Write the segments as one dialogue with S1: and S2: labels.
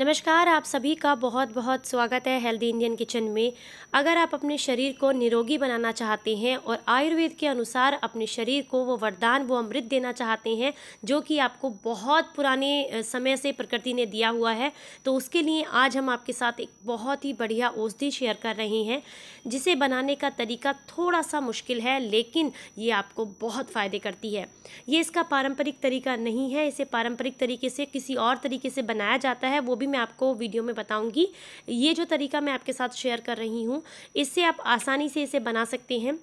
S1: नमस्कार आप सभी का बहुत बहुत स्वागत है हेल्दी इंडियन किचन में अगर आप अपने शरीर को निरोगी बनाना चाहते हैं और आयुर्वेद के अनुसार अपने शरीर को वो वरदान वो अमृत देना चाहते हैं जो कि आपको बहुत पुराने समय से प्रकृति ने दिया हुआ है तो उसके लिए आज हम आपके साथ एक बहुत ही बढ़िया औषधि शेयर कर रहे हैं जिसे बनाने का तरीका थोड़ा सा मुश्किल है लेकिन ये आपको बहुत फ़ायदे करती है ये इसका पारंपरिक तरीका नहीं है इसे पारंपरिक तरीके से किसी और तरीके से बनाया जाता है वो भी मैं आपको वीडियो में बताऊंगी ये जो तरीका मैं आपके साथ शेयर कर रही हूँ इससे आप आसानी से इसे बना सकते हैं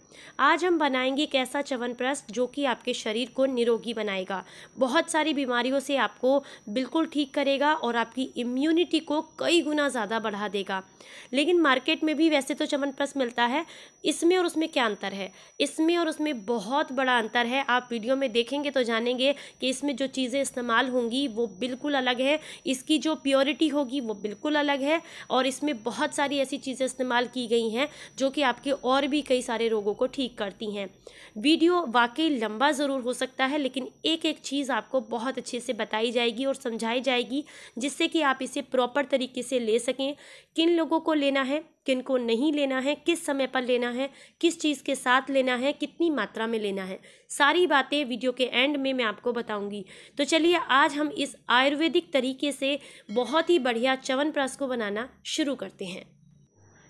S1: आज हम बनाएंगे एक ऐसा च्यवनप्राश जो कि आपके शरीर को निरोगी बनाएगा बहुत सारी बीमारियों से आपको बिल्कुल ठीक करेगा और आपकी इम्यूनिटी को कई गुना ज़्यादा बढ़ा देगा लेकिन मार्केट में भी वैसे तो च्यवनप्राश मिलता है इसमें और उसमें क्या अंतर है इसमें और उसमें बहुत बड़ा अंतर है आप वीडियो में देखेंगे तो जानेंगे कि इसमें जो चीज़ें इस्तेमाल होंगी वो बिल्कुल अलग है इसकी जो प्योरिटी क्वालिटी होगी वो बिल्कुल अलग है और इसमें बहुत सारी ऐसी चीज़ें इस्तेमाल की गई हैं जो कि आपके और भी कई सारे रोगों को ठीक करती हैं वीडियो वाकई लंबा ज़रूर हो सकता है लेकिन एक एक चीज़ आपको बहुत अच्छे से बताई जाएगी और समझाई जाएगी जिससे कि आप इसे प्रॉपर तरीके से ले सकें किन लोगों को लेना है किनको नहीं लेना है किस समय पर लेना है किस चीज़ के साथ लेना है कितनी मात्रा में लेना है सारी बातें वीडियो के एंड में मैं आपको बताऊंगी तो चलिए आज हम इस आयुर्वेदिक तरीके से बहुत ही बढ़िया च्यवनप्राश को बनाना शुरू करते हैं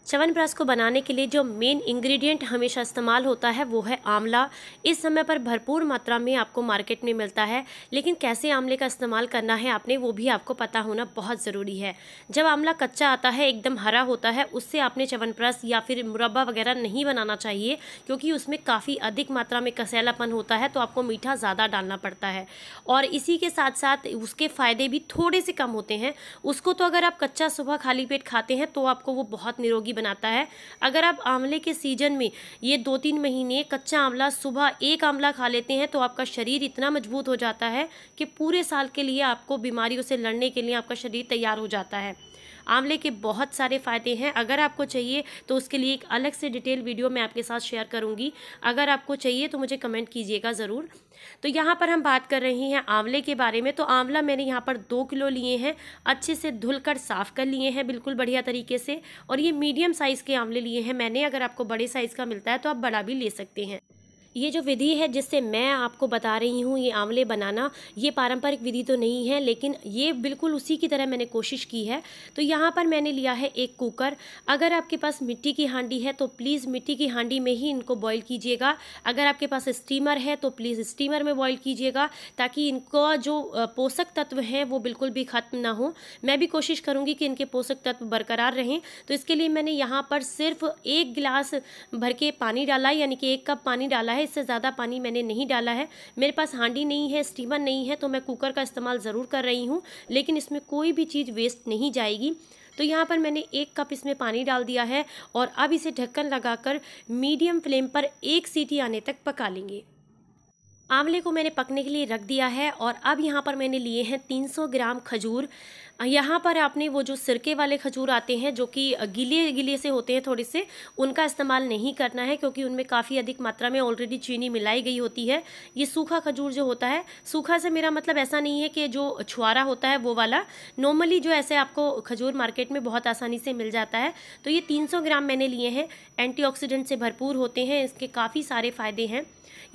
S1: च्यवनप्राश को बनाने के लिए जो मेन इंग्रेडिएंट हमेशा इस्तेमाल होता है वो है आंवला इस समय पर भरपूर मात्रा में आपको मार्केट में मिलता है लेकिन कैसे आंवले का इस्तेमाल करना है आपने वो भी आपको पता होना बहुत ज़रूरी है जब आंवला कच्चा आता है एकदम हरा होता है उससे आपने च्यवनप्राश या फिर मुरब्बा वगैरह नहीं बनाना चाहिए क्योंकि उसमें काफ़ी अधिक मात्रा में कसैलापन होता है तो आपको मीठा ज़्यादा डालना पड़ता है और इसी के साथ साथ उसके फ़ायदे भी थोड़े से कम होते हैं उसको तो अगर आप कच्चा सुबह खाली पेट खाते हैं तो आपको वो बहुत निरोगी बनाता है अगर आप आंवले के सीजन में ये दो तीन महीने कच्चा आंवला सुबह एक आंवला खा लेते हैं तो आपका शरीर इतना मजबूत हो जाता है कि पूरे साल के लिए आपको बीमारियों से लड़ने के लिए आपका शरीर तैयार हो जाता है आंवले के बहुत सारे फ़ायदे हैं अगर आपको चाहिए तो उसके लिए एक अलग से डिटेल वीडियो मैं आपके साथ शेयर करूँगी अगर आपको चाहिए तो मुझे कमेंट कीजिएगा ज़रूर तो यहाँ पर हम बात कर रहे हैं आंवले के बारे में तो आंवला मैंने यहाँ पर दो किलो लिए हैं अच्छे से धुल कर साफ़ कर लिए हैं बिल्कुल बढ़िया तरीके से और ये मीडियम साइज़ के आंवले लिए हैं मैंने अगर आपको बड़े साइज़ का मिलता है तो आप बड़ा भी ले सकते हैं ये जो विधि है जिससे मैं आपको बता रही हूँ ये आंवले बनाना ये पारंपरिक विधि तो नहीं है लेकिन ये बिल्कुल उसी की तरह मैंने कोशिश की है तो यहाँ पर मैंने लिया है एक कुकर अगर आपके पास मिट्टी की हांडी है तो प्लीज़ मिट्टी की हांडी में ही इनको बॉईल कीजिएगा अगर आपके पास स्टीमर है तो प्लीज़ स्टीमर में बॉयल कीजिएगा ताकि इनका जो पोषक तत्व हैं वो बिल्कुल भी ख़त्म ना हो मैं भी कोशिश करूँगी कि इनके पोषक तत्व बरकरार रहें तो इसके लिए मैंने यहाँ पर सिर्फ एक गिलास भर के पानी डाला यानी कि एक कप पानी डाला है इससे ज़्यादा पानी मैंने नहीं डाला है मेरे पास हांडी नहीं है स्टीमर नहीं है तो मैं कुकर का इस्तेमाल ज़रूर कर रही हूँ लेकिन इसमें कोई भी चीज़ वेस्ट नहीं जाएगी तो यहाँ पर मैंने एक कप इसमें पानी डाल दिया है और अब इसे ढक्कन लगाकर मीडियम फ्लेम पर एक सीटी आने तक पका लेंगे आंवले को मैंने पकने के लिए रख दिया है और अब यहाँ पर मैंने लिए हैं 300 ग्राम खजूर यहाँ पर आपने वो जो सिरके वाले खजूर आते हैं जो कि गीले गीले से होते हैं थोड़े से उनका इस्तेमाल नहीं करना है क्योंकि उनमें काफ़ी अधिक मात्रा में ऑलरेडी चीनी मिलाई गई होती है ये सूखा खजूर जो होता है सूखा से मेरा मतलब ऐसा नहीं है कि जो छुआरा होता है वो वाला नॉर्मली जो ऐसे आपको खजूर मार्केट में बहुत आसानी से मिल जाता है तो ये तीन ग्राम मैंने लिए हैं एंटी से भरपूर होते हैं इसके काफ़ी सारे फ़ायदे हैं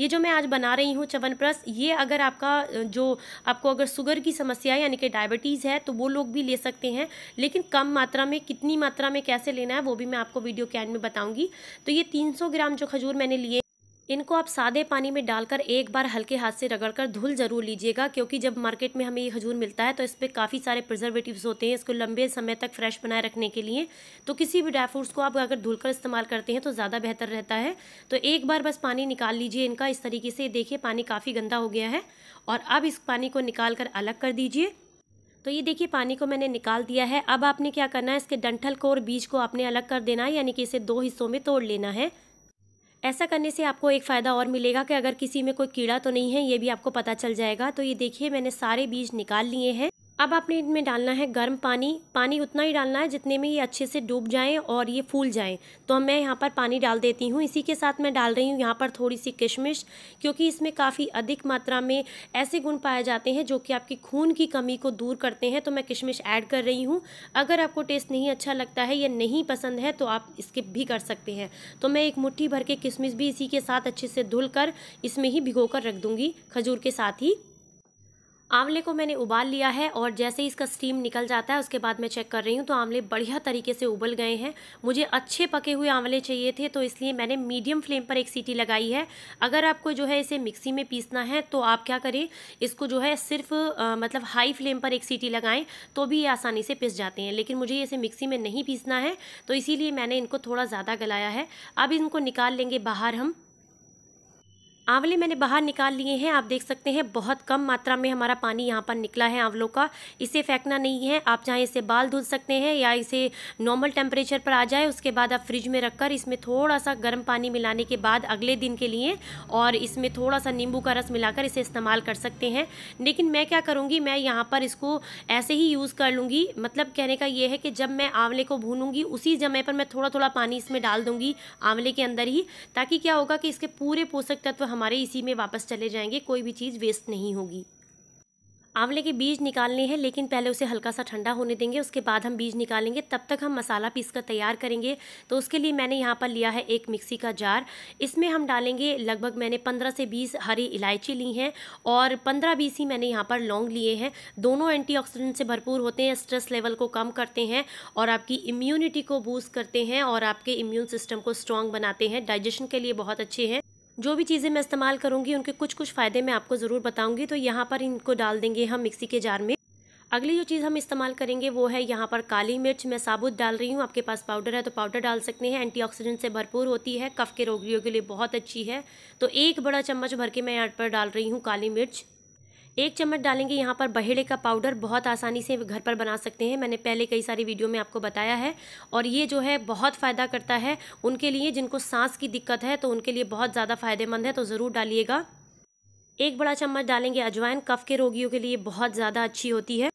S1: ये जो मैं आज बना रही हूँ चवनप्रस ये अगर आपका जो आपको अगर शुगर की समस्या है यानी कि डायबिटीज़ है तो वो लोग भी ले सकते हैं लेकिन कम मात्रा में कितनी मात्रा में कैसे लेना है वो भी मैं आपको वीडियो के एंड में बताऊँगी तो ये 300 ग्राम जो खजूर मैंने लिए इनको आप सादे पानी में डालकर एक बार हल्के हाथ से रगड़कर धुल जरूर लीजिएगा क्योंकि जब मार्केट में हमें ये खजूर मिलता है तो इस पर काफ़ी सारे प्रिजर्वेटिव्स होते हैं इसको लंबे समय तक फ्रेश बनाए रखने के लिए तो किसी भी ड्राई फ्रूट्स को आप अगर धुलकर इस्तेमाल करते हैं तो ज़्यादा बेहतर रहता है तो एक बार बस पानी निकाल लीजिए इनका इस तरीके से देखिए पानी काफ़ी गंदा हो गया है और अब इस पानी को निकाल कर अलग कर दीजिए तो ये देखिए पानी को मैंने निकाल दिया है अब आपने क्या करना है इसके डंठल को और बीज को आपने अलग कर देना है यानी कि इसे दो हिस्सों में तोड़ लेना है ऐसा करने से आपको एक फ़ायदा और मिलेगा कि अगर किसी में कोई कीड़ा तो नहीं है ये भी आपको पता चल जाएगा तो ये देखिए मैंने सारे बीज निकाल लिए हैं अब आपने इनमें डालना है गर्म पानी पानी उतना ही डालना है जितने में ये अच्छे से डूब जाएं और ये फूल जाएं तो मैं यहाँ पर पानी डाल देती हूँ इसी के साथ मैं डाल रही हूँ यहाँ पर थोड़ी सी किशमिश क्योंकि इसमें काफ़ी अधिक मात्रा में ऐसे गुण पाए जाते हैं जो कि आपकी खून की कमी को दूर करते हैं तो मैं किशमिश ऐड कर रही हूँ अगर आपको टेस्ट नहीं अच्छा लगता है या नहीं पसंद है तो आप स्किप भी कर सकते हैं तो मैं एक मुठ्ठी भर के किशमिश भी इसी के साथ अच्छे से धुल कर इसमें ही भिगो कर रख दूँगी खजूर के साथ ही आंवले को मैंने उबाल लिया है और जैसे ही इसका स्टीम निकल जाता है उसके बाद मैं चेक कर रही हूँ तो आंवले बढ़िया तरीके से उबल गए हैं मुझे अच्छे पके हुए आंवले चाहिए थे तो इसलिए मैंने मीडियम फ्लेम पर एक सीटी लगाई है अगर आपको जो है इसे मिक्सी में पीसना है तो आप क्या करें इसको जो है सिर्फ आ, मतलब हाई फ्लेम पर एक सीटी लगाएं तो भी ये आसानी से पिस जाते हैं लेकिन मुझे इसे मिक्सी में नहीं पीसना है तो इसीलिए मैंने इनको थोड़ा ज़्यादा गलाया है अब इनको निकाल लेंगे बाहर हम आंवले मैंने बाहर निकाल लिए हैं आप देख सकते हैं बहुत कम मात्रा में हमारा पानी यहाँ पर निकला है आंवलों का इसे फेंकना नहीं है आप चाहे इसे बाल धुल सकते हैं या इसे नॉर्मल टेम्परेचर पर आ जाए उसके बाद आप फ्रिज में रखकर इसमें थोड़ा सा गर्म पानी मिलाने के बाद अगले दिन के लिए और इसमें थोड़ा सा नींबू का रस मिलाकर इसे इस्तेमाल कर सकते हैं लेकिन मैं क्या करूँगी मैं यहाँ पर इसको ऐसे ही यूज़ कर लूँगी मतलब कहने का ये है कि जब मैं आंवले को भूनूंगी उसी जमे पर मैं थोड़ा थोड़ा पानी इसमें डाल दूँगी आंवले के अंदर ही ताकि क्या होगा कि इसके पूरे पोषक तत्व हम हमारे इसी में वापस चले जाएंगे कोई भी चीज़ वेस्ट नहीं होगी आंवले के बीज निकालने हैं लेकिन पहले उसे हल्का सा ठंडा होने देंगे उसके बाद हम बीज निकालेंगे तब तक हम मसाला पीस कर तैयार करेंगे तो उसके लिए मैंने यहाँ पर लिया है एक मिक्सी का जार इसमें हम डालेंगे लगभग मैंने पंद्रह से बीस हरी इलायची ली हैं और पंद्रह बीस ही मैंने यहाँ पर लौंग लिए हैं दोनों एंटी से भरपूर होते हैं स्ट्रेस लेवल को कम करते हैं और आपकी इम्यूनिटी को बूस्ट करते हैं और आपके इम्यून सिस्टम को स्ट्रॉन्ग बनाते हैं डाइजेशन के लिए बहुत अच्छे हैं जो भी चीज़ें मैं इस्तेमाल करूँगी उनके कुछ कुछ फ़ायदे मैं आपको ज़रूर बताऊँगी तो यहाँ पर इनको डाल देंगे हम मिक्सी के जार में अगली जो चीज़ हम इस्तेमाल करेंगे वो है यहाँ पर काली मिर्च मैं साबुत डाल रही हूँ आपके पास पाउडर है तो पाउडर डाल सकते हैं एंटीऑक्सीडेंट से भरपूर होती है कफ के रोगियों के लिए बहुत अच्छी है तो एक बड़ा चम्मच भर के मैं यहाँ पर डाल रही हूँ काली मिर्च एक चम्मच डालेंगे यहाँ पर बहेड़े का पाउडर बहुत आसानी से घर पर बना सकते हैं मैंने पहले कई सारी वीडियो में आपको बताया है और ये जो है बहुत फ़ायदा करता है उनके लिए जिनको सांस की दिक्कत है तो उनके लिए बहुत ज़्यादा फ़ायदेमंद है तो ज़रूर डालिएगा एक बड़ा चम्मच डालेंगे अजवाइन कफ के रोगियों के लिए बहुत ज़्यादा अच्छी होती है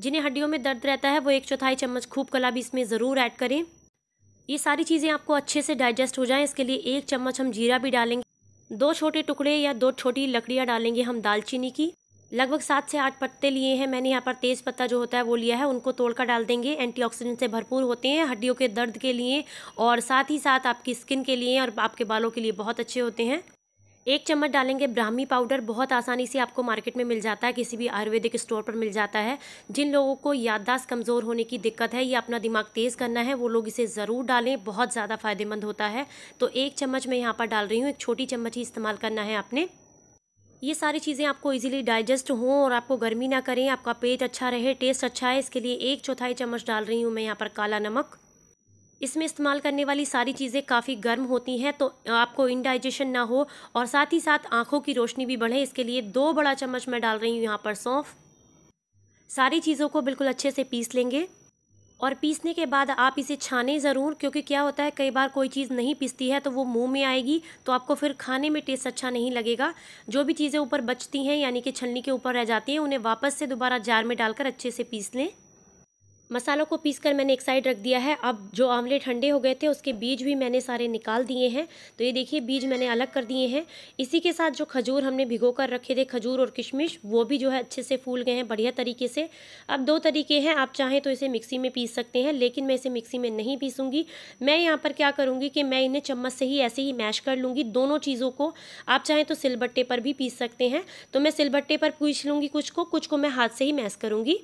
S1: जिन्हें हड्डियों में दर्द रहता है वो एक चौथाई चम्मच खूब कला भी इसमें ज़रूर ऐड करें ये सारी चीज़ें आपको अच्छे से डाइजेस्ट हो जाएं इसके लिए एक चम्मच हम जीरा भी डालेंगे दो छोटे टुकड़े या दो छोटी लकड़ियाँ डालेंगे हम दालचीनी की लगभग सात से आठ पत्ते लिए हैं मैंने यहाँ पर तेज़ पत्ता जो होता है वो लिया है उनको तोड़कर डाल देंगे एंटीऑक्सीडेंट से भरपूर होते हैं हड्डियों के दर्द के लिए और साथ ही साथ आपकी स्किन के लिए और आपके बालों के लिए बहुत अच्छे होते हैं एक चम्मच डालेंगे ब्राह्मी पाउडर बहुत आसानी से आपको मार्केट में मिल जाता है किसी भी आयुर्वेदिक स्टोर पर मिल जाता है जिन लोगों को याददाश्त कमज़ोर होने की दिक्कत है या अपना दिमाग तेज़ करना है वो लोग इसे ज़रूर डालें बहुत ज़्यादा फायदेमंद होता है तो एक चम्मच मैं यहाँ पर डाल रही हूँ एक छोटी चम्मच ही इस्तेमाल करना है आपने ये सारी चीज़ें आपको इजीली डाइजेस्ट हों और आपको गर्मी ना करें आपका पेट अच्छा रहे टेस्ट अच्छा है इसके लिए एक चौथाई चम्मच डाल रही हूँ मैं यहाँ पर काला नमक इसमें इस्तेमाल करने वाली सारी चीज़ें काफ़ी गर्म होती हैं तो आपको इनडाइजेशन ना हो और साथ ही साथ आँखों की रोशनी भी बढ़े इसके लिए दो बड़ा चम्मच मैं डाल रही हूँ यहाँ पर सौंफ सारी चीज़ों को बिल्कुल अच्छे से पीस लेंगे और पीसने के बाद आप इसे छाने ज़रूर क्योंकि क्या होता है कई बार कोई चीज़ नहीं पिसती है तो वो मुंह में आएगी तो आपको फिर खाने में टेस्ट अच्छा नहीं लगेगा जो भी चीज़ें ऊपर बचती हैं यानी कि छलनी के ऊपर रह जाती हैं उन्हें वापस से दोबारा जार में डालकर अच्छे से पीस लें मसालों को पीस कर मैंने एक साइड रख दिया है अब जो आंवले ठंडे हो गए थे उसके बीज भी मैंने सारे निकाल दिए हैं तो ये देखिए बीज मैंने अलग कर दिए हैं इसी के साथ जो खजूर हमने भिगो कर रखे थे खजूर और किशमिश वो भी जो है अच्छे से फूल गए हैं बढ़िया तरीके से अब दो तरीके हैं आप चाहें तो इसे मिक्सी में पीस सकते हैं लेकिन मैं इसे मिक्सी में नहीं पीसूँगी मैं यहाँ पर क्या करूँगी कि मैं इन्हें चम्मच से ही ऐसे ही मैश कर लूँगी दोनों चीज़ों को आप चाहें तो सिलबट्टे पर भी पीस सकते हैं तो मैं सिलबट्टे पर पीस लूँगी कुछ को कुछ को मैं हाथ से ही मैश करूँगी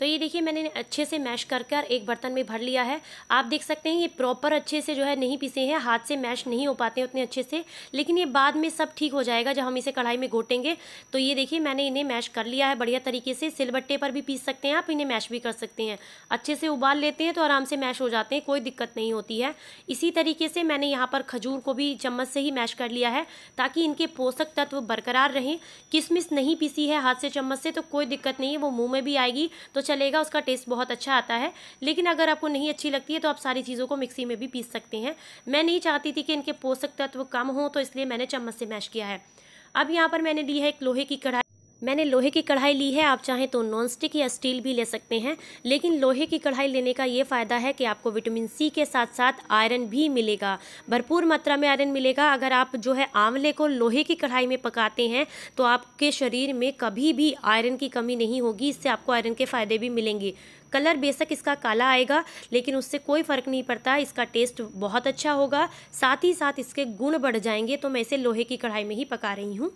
S1: तो ये देखिए मैंने अच्छे से मैश कर कर एक बर्तन में भर लिया है आप देख सकते हैं ये प्रॉपर अच्छे से जो है नहीं पीसे हैं हाथ से मैश नहीं हो पाते हैं उतने अच्छे से लेकिन ये बाद में सब ठीक हो जाएगा जब हम इसे कढ़ाई में घोटेंगे तो ये देखिए मैंने इन्हें मैश कर लिया है बढ़िया तरीके से सिलबट्टे पर भी पीस सकते हैं आप इन्हें मैश भी कर सकते हैं अच्छे से उबाल लेते हैं तो आराम से मैश हो जाते हैं कोई दिक्कत नहीं होती है इसी तरीके से मैंने यहाँ पर खजूर को भी चम्मच से ही मैश कर लिया है ताकि इनके पोषक तत्व बरकरार रहें किशमिश नहीं पीसी है हाथ से चम्मच से तो कोई दिक्कत नहीं है वो मुँह में भी आएगी तो चलेगा उसका टेस्ट बहुत अच्छा आता है लेकिन अगर आपको नहीं अच्छी लगती है तो आप सारी चीज़ों को मिक्सी में भी पीस सकते हैं मैं नहीं चाहती थी कि इनके पोषक तत्व कम हों तो इसलिए मैंने चम्मच से मैश किया है अब यहाँ पर मैंने ली है एक लोहे की कढ़ाई मैंने लोहे की कढ़ाई ली है आप चाहें तो नॉन स्टिक या स्टील भी ले सकते हैं लेकिन लोहे की कढ़ाई लेने का ये फ़ायदा है कि आपको विटामिन सी के साथ साथ आयरन भी मिलेगा भरपूर मात्रा में आयरन मिलेगा अगर आप जो है आंवले को लोहे की कढ़ाई में पकाते हैं तो आपके शरीर में कभी भी आयरन की कमी नहीं होगी इससे आपको आयरन के फ़ायदे भी मिलेंगे कलर बेशक इसका काला आएगा लेकिन उससे कोई फ़र्क नहीं पड़ता इसका टेस्ट बहुत अच्छा होगा साथ ही साथ इसके गुण बढ़ जाएंगे तो मैं इसे लोहे की कढ़ाई में ही पका रही हूँ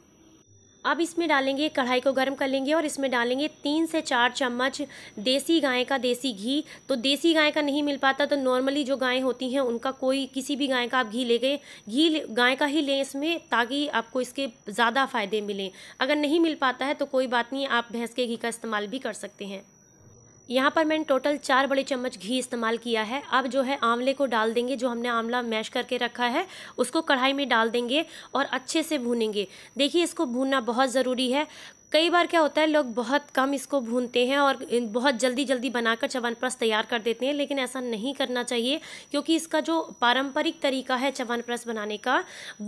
S1: अब इसमें डालेंगे कढ़ाई को गर्म कर लेंगे और इसमें डालेंगे तीन से चार चम्मच देसी गाय का देसी घी तो देसी गाय का नहीं मिल पाता तो नॉर्मली जो गायें होती हैं उनका कोई किसी भी गाय का आप घी ले गए घी गाय का ही लें इसमें ताकि आपको इसके ज़्यादा फ़ायदे मिलें अगर नहीं मिल पाता है तो कोई बात नहीं आप भैंस के घी का इस्तेमाल भी कर सकते हैं यहाँ पर मैंने टोटल चार बड़े चम्मच घी इस्तेमाल किया है अब जो है आंवले को डाल देंगे जो हमने आंवला मैश करके रखा है उसको कढ़ाई में डाल देंगे और अच्छे से भूनेंगे देखिए इसको भूनना बहुत ज़रूरी है कई बार क्या होता है लोग बहुत कम इसको भूनते हैं और बहुत जल्दी जल्दी बनाकर च्यवनप्राश तैयार कर देते हैं लेकिन ऐसा नहीं करना चाहिए क्योंकि इसका जो पारंपरिक तरीका है च्यवनप्राश बनाने का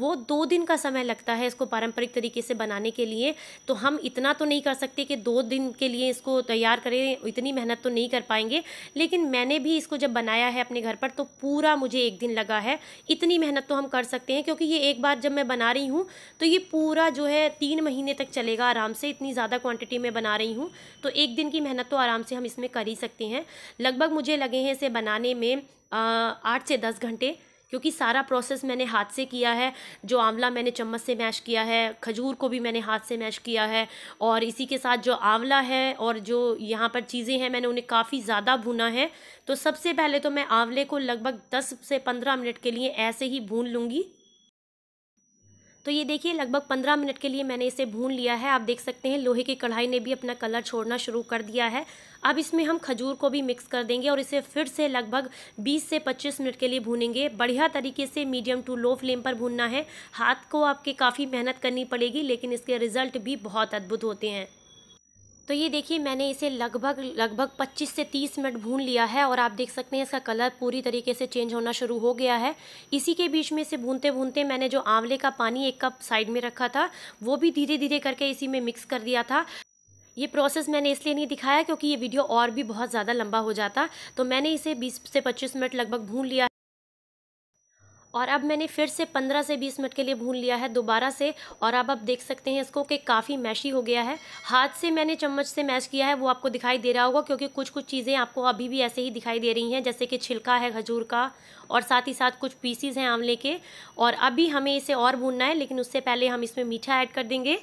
S1: वो दो दिन का समय लगता है इसको पारंपरिक तरीके से बनाने के लिए तो हम इतना तो नहीं कर सकते कि दो दिन के लिए इसको तैयार करें इतनी मेहनत तो नहीं कर पाएंगे लेकिन मैंने भी इसको जब बनाया है अपने घर पर तो पूरा मुझे एक दिन लगा है इतनी मेहनत तो हम कर सकते हैं क्योंकि ये एक बार जब मैं बना रही हूँ तो ये पूरा जो है तीन महीने तक चलेगा आराम से इतनी ज़्यादा क्वांटिटी में बना रही हूँ तो एक दिन की मेहनत तो आराम से हम इसमें कर ही सकते हैं लगभग मुझे लगे हैं इसे बनाने में आठ से दस घंटे क्योंकि सारा प्रोसेस मैंने हाथ से किया है जो आंवला मैंने चम्मच से मैश किया है खजूर को भी मैंने हाथ से मैश किया है और इसी के साथ जो आंवला है और जो यहाँ पर चीज़ें हैं मैंने उन्हें काफ़ी ज़्यादा भुना है तो सबसे पहले तो मैं आंवले को लगभग दस से पंद्रह मिनट के लिए ऐसे ही भून लूँगी तो ये देखिए लगभग पंद्रह मिनट के लिए मैंने इसे भून लिया है आप देख सकते हैं लोहे की कढ़ाई ने भी अपना कलर छोड़ना शुरू कर दिया है अब इसमें हम खजूर को भी मिक्स कर देंगे और इसे फिर से लगभग बीस से पच्चीस मिनट के लिए भूनेंगे बढ़िया तरीके से मीडियम टू लो फ्लेम पर भूनना है हाथ को आपके काफ़ी मेहनत करनी पड़ेगी लेकिन इसके रिज़ल्ट भी बहुत अद्भुत होते हैं तो ये देखिए मैंने इसे लगभग लगभग 25 से 30 मिनट भून लिया है और आप देख सकते हैं इसका कलर पूरी तरीके से चेंज होना शुरू हो गया है इसी के बीच में इसे भूनते भूनते मैंने जो आंवले का पानी एक कप साइड में रखा था वो भी धीरे धीरे करके इसी में मिक्स कर दिया था ये प्रोसेस मैंने इसलिए नहीं दिखाया क्योंकि ये वीडियो और भी बहुत ज़्यादा लंबा हो जाता तो मैंने इसे बीस से पच्चीस मिनट लगभग भून लिया और अब मैंने फिर से 15 से 20 मिनट के लिए भून लिया है दोबारा से और अब आप देख सकते हैं इसको कि काफ़ी मैशी हो गया है हाथ से मैंने चम्मच से मैश किया है वो आपको दिखाई दे रहा होगा क्योंकि कुछ कुछ चीज़ें आपको अभी भी ऐसे ही दिखाई दे रही हैं जैसे कि छिलका है खजूर का और साथ ही साथ कुछ पीसीज हैं आंवले के और अभी हमें इसे और भूनना है लेकिन उससे पहले हम इसमें मीठा ऐड कर देंगे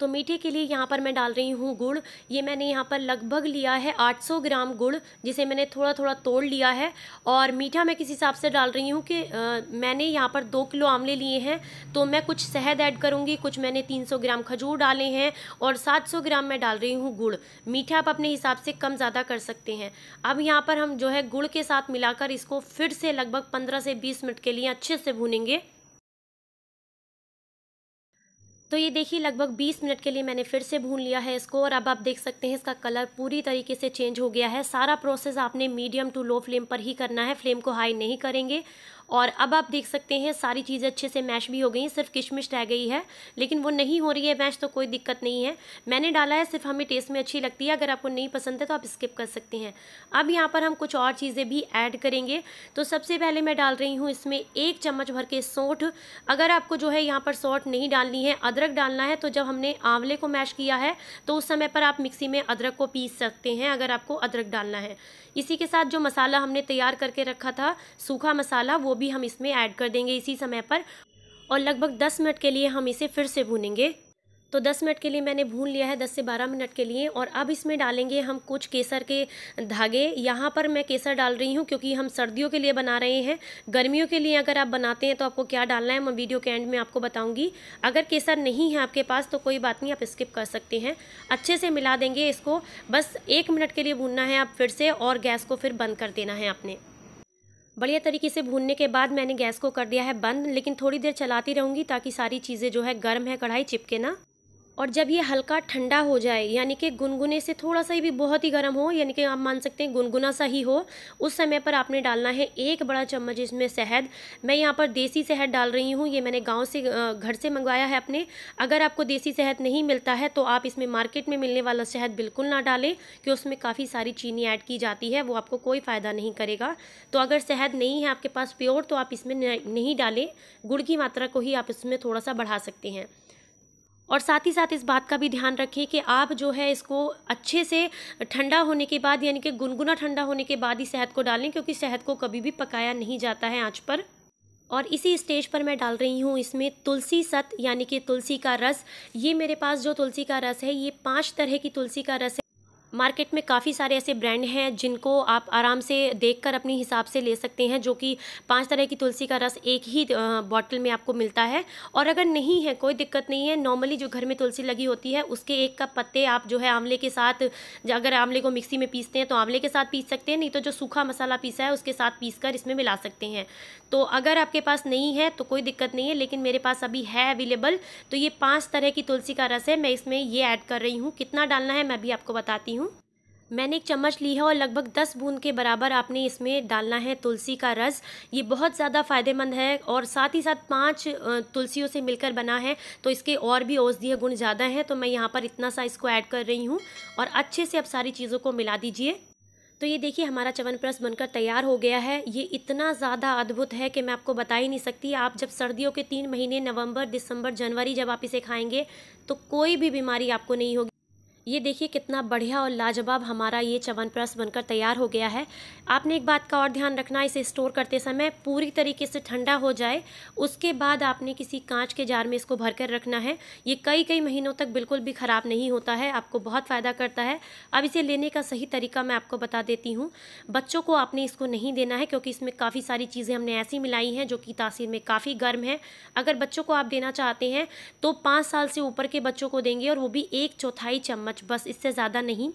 S1: तो मीठे के लिए यहाँ पर मैं डाल रही हूँ गुड़ ये मैंने यहाँ पर लगभग लिया है 800 ग्राम गुड़ जिसे मैंने थोड़ा थोड़ा तोड़ लिया है और मीठा मैं किस हिसाब से डाल रही हूँ कि आ, मैंने यहाँ पर दो किलो आंवले लिए हैं तो मैं कुछ शहद ऐड करूँगी कुछ मैंने 300 ग्राम खजूर डाले हैं और 700 ग्राम मैं डाल रही हूँ गुड़ मीठा आप अपने हिसाब से कम ज़्यादा कर सकते हैं अब यहाँ पर हम जो है गुड़ के साथ मिलाकर इसको फिर से लगभग पंद्रह से बीस मिनट के लिए अच्छे से भूनेंगे तो ये देखिए लगभग 20 मिनट के लिए मैंने फिर से भून लिया है इसको और अब आप देख सकते हैं इसका कलर पूरी तरीके से चेंज हो गया है सारा प्रोसेस आपने मीडियम टू लो फ्लेम पर ही करना है फ्लेम को हाई नहीं करेंगे और अब आप देख सकते हैं सारी चीज़ें अच्छे से मैश भी हो गई हैं सिर्फ किशमिश रह गई है लेकिन वो नहीं हो रही है मैश तो कोई दिक्कत नहीं है मैंने डाला है सिर्फ हमें टेस्ट में अच्छी लगती है अगर आपको नहीं पसंद है तो आप स्किप कर सकते हैं अब यहाँ पर हम कुछ और चीज़ें भी ऐड करेंगे तो सबसे पहले मैं डाल रही हूँ इसमें एक चम्मच भर के सौठ अगर आपको जो है यहाँ पर सौठ नहीं डालनी है अदरक डालना है तो जब हमने आंवले को मैश किया है तो उस समय पर आप मिक्सी में अदरक को पीस सकते हैं अगर आपको अदरक डालना है इसी के साथ जो मसाला हमने तैयार करके रखा था सूखा मसाला वो भी भी हम इसमें ऐड कर देंगे इसी समय पर और लगभग दस मिनट के लिए हम इसे फिर से भूनेंगे तो 10 मिनट के लिए मैंने भून लिया है 10 से 12 मिनट के लिए और अब इसमें डालेंगे हम कुछ केसर के धागे यहाँ पर मैं केसर डाल रही हूँ क्योंकि हम सर्दियों के लिए बना रहे हैं गर्मियों के लिए अगर आप बनाते हैं तो आपको क्या डालना है मैं वीडियो के एंड में आपको बताऊँगी अगर केसर नहीं है आपके पास तो कोई बात नहीं आप स्किप कर सकते हैं अच्छे से मिला देंगे इसको बस एक मिनट के लिए भूनना है आप फिर से और गैस को फिर बंद कर देना है आपने बढ़िया तरीके से भूनने के बाद मैंने गैस को कर दिया है बंद लेकिन थोड़ी देर चलाती रहूँगी ताकि सारी चीज़ें जो है गर्म है कढ़ाई चिपके ना और जब ये हल्का ठंडा हो जाए यानी कि गुनगुने से थोड़ा सा भी बहुत ही गर्म हो यानी कि आप मान सकते हैं गुनगुना सा ही हो उस समय पर आपने डालना है एक बड़ा चम्मच इसमें शहद मैं यहाँ पर देसी शहद डाल रही हूँ ये मैंने गांव से घर से मंगवाया है अपने अगर आपको देसी शहद नहीं मिलता है तो आप इसमें मार्केट में मिलने वाला शहद बिल्कुल ना डालें कि उसमें काफ़ी सारी चीनी ऐड की जाती है वो आपको कोई फ़ायदा नहीं करेगा तो अगर शहद नहीं है आपके पास प्योर तो आप इसमें नहीं डालें गुड़ की मात्रा को ही आप इसमें थोड़ा सा बढ़ा सकते हैं और साथ ही साथ इस बात का भी ध्यान रखें कि आप जो है इसको अच्छे से ठंडा होने के बाद यानी कि गुनगुना ठंडा होने के बाद ही शहद को डालें क्योंकि शहद को कभी भी पकाया नहीं जाता है आँच पर और इसी स्टेज पर मैं डाल रही हूँ इसमें तुलसी सत यानी कि तुलसी का रस ये मेरे पास जो तुलसी का रस है ये पाँच तरह की तुलसी का रस है मार्केट में काफ़ी सारे ऐसे ब्रांड हैं जिनको आप आराम से देख कर अपने हिसाब से ले सकते हैं जो कि पाँच तरह की तुलसी का रस एक ही बॉटल में आपको मिलता है और अगर नहीं है कोई दिक्कत नहीं है नॉर्मली जो घर में तुलसी लगी होती है उसके एक कप पत्ते आप जो है आंवले के साथ अगर आंवले को मिक्सी में पीसते हैं तो आंवले के साथ पीस सकते हैं नहीं तो जो सूखा मसाला पीसा है उसके साथ पीस कर इसमें मिला सकते हैं तो अगर आपके पास नहीं है तो कोई दिक्कत नहीं है लेकिन मेरे पास अभी है अवेलेबल तो ये पाँच तरह की तुलसी का रस है मैं इसमें ये ऐड कर रही हूँ कितना डालना है मैं भी आपको बताती हूँ मैंने एक चम्मच ली है और लगभग दस बूंद के बराबर आपने इसमें डालना है तुलसी का रस ये बहुत ज़्यादा फ़ायदेमंद है और साथ ही साथ पांच तुलसियों से मिलकर बना है तो इसके और भी औषधीय गुण ज़्यादा हैं तो मैं यहाँ पर इतना सा इसको ऐड कर रही हूँ और अच्छे से अब सारी चीज़ों को मिला दीजिए तो ये देखिए हमारा च्यवनप्रस बनकर तैयार हो गया है ये इतना ज़्यादा अद्भुत है कि मैं आपको बता ही नहीं सकती आप जब सर्दियों के तीन महीने नवंबर दिसंबर जनवरी जब आप इसे खाएंगे तो कोई भी बीमारी आपको नहीं होगी ये देखिए कितना बढ़िया और लाजवाब हमारा ये च्यवनप्रस बनकर तैयार हो गया है आपने एक बात का और ध्यान रखना इसे स्टोर करते समय पूरी तरीके से ठंडा हो जाए उसके बाद आपने किसी कांच के जार में इसको भरकर रखना है ये कई कई महीनों तक बिल्कुल भी ख़राब नहीं होता है आपको बहुत फ़ायदा करता है अब इसे लेने का सही तरीका मैं आपको बता देती हूँ बच्चों को आपने इसको नहीं देना है क्योंकि इसमें काफ़ी सारी चीज़ें हमने ऐसी मिलाई हैं जो कि तासीर में काफ़ी गर्म है अगर बच्चों को आप देना चाहते हैं तो पाँच साल से ऊपर के बच्चों को देंगे और वो भी एक चौथाई चम्मच चम्मच बस इससे ज़्यादा नहीं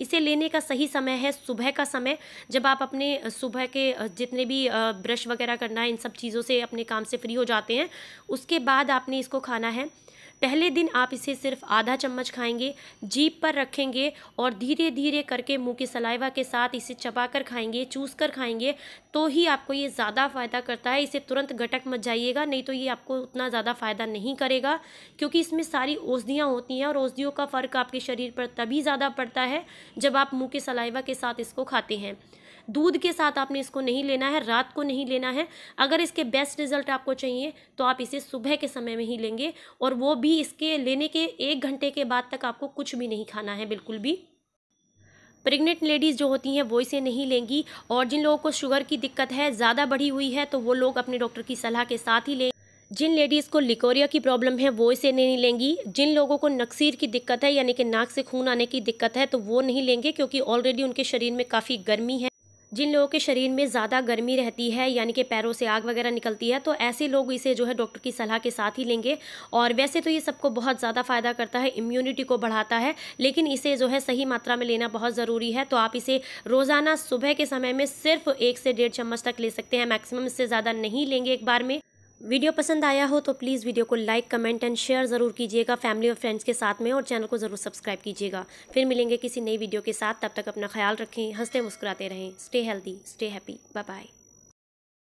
S1: इसे लेने का सही समय है सुबह का समय जब आप अपने सुबह के जितने भी ब्रश वगैरह करना है इन सब चीज़ों से अपने काम से फ्री हो जाते हैं उसके बाद आपने इसको खाना है पहले दिन आप इसे सिर्फ आधा चम्मच खाएंगे जीप पर रखेंगे और धीरे धीरे करके मुंह के सलाइवा के साथ इसे चबाकर खाएंगे चूस कर खाएंगे तो ही आपको ये ज़्यादा फ़ायदा करता है इसे तुरंत घटक मत जाइएगा नहीं तो ये आपको उतना ज़्यादा फ़ायदा नहीं करेगा क्योंकि इसमें सारी औषधियाँ होती हैं और औषधियों का फ़र्क आपके शरीर पर तभी ज़्यादा पड़ता है जब आप मुँह के सलाइवा के साथ इसको खाते हैं दूध के साथ आपने इसको नहीं लेना है रात को नहीं लेना है अगर इसके बेस्ट रिजल्ट आपको चाहिए तो आप इसे सुबह के समय में ही लेंगे और वो भी इसके लेने के एक घंटे के बाद तक आपको कुछ भी नहीं खाना है बिल्कुल भी प्रेग्नेंट लेडीज़ जो होती हैं वो इसे नहीं लेंगी और जिन लोगों को शुगर की दिक्कत है ज़्यादा बढ़ी हुई है तो वो लोग अपने डॉक्टर की सलाह के साथ ही लें जिन लेडीज़ को लिकोरिया की प्रॉब्लम है वो इसे नहीं लेंगी जिन लोगों को नक्सीर की दिक्कत है यानी कि नाक से खून आने की दिक्कत है तो वो नहीं लेंगे क्योंकि ऑलरेडी उनके शरीर में काफ़ी गर्मी है जिन लोगों के शरीर में ज़्यादा गर्मी रहती है यानी कि पैरों से आग वगैरह निकलती है तो ऐसे लोग इसे जो है डॉक्टर की सलाह के साथ ही लेंगे और वैसे तो ये सबको बहुत ज़्यादा फ़ायदा करता है इम्यूनिटी को बढ़ाता है लेकिन इसे जो है सही मात्रा में लेना बहुत ज़रूरी है तो आप इसे रोज़ाना सुबह के समय में सिर्फ एक से डेढ़ चम्मच तक ले सकते हैं मैक्सिमम इससे ज़्यादा नहीं लेंगे एक बार में वीडियो पसंद आया हो तो प्लीज़ वीडियो को लाइक कमेंट एंड शेयर ज़रूर कीजिएगा फैमिली और फ्रेंड्स के साथ में और चैनल को ज़रूर सब्सक्राइब कीजिएगा फिर मिलेंगे किसी नई वीडियो के साथ तब तक अपना ख्याल रखें हंसते मुस्कुराते रहें stay healthy stay happy bye bye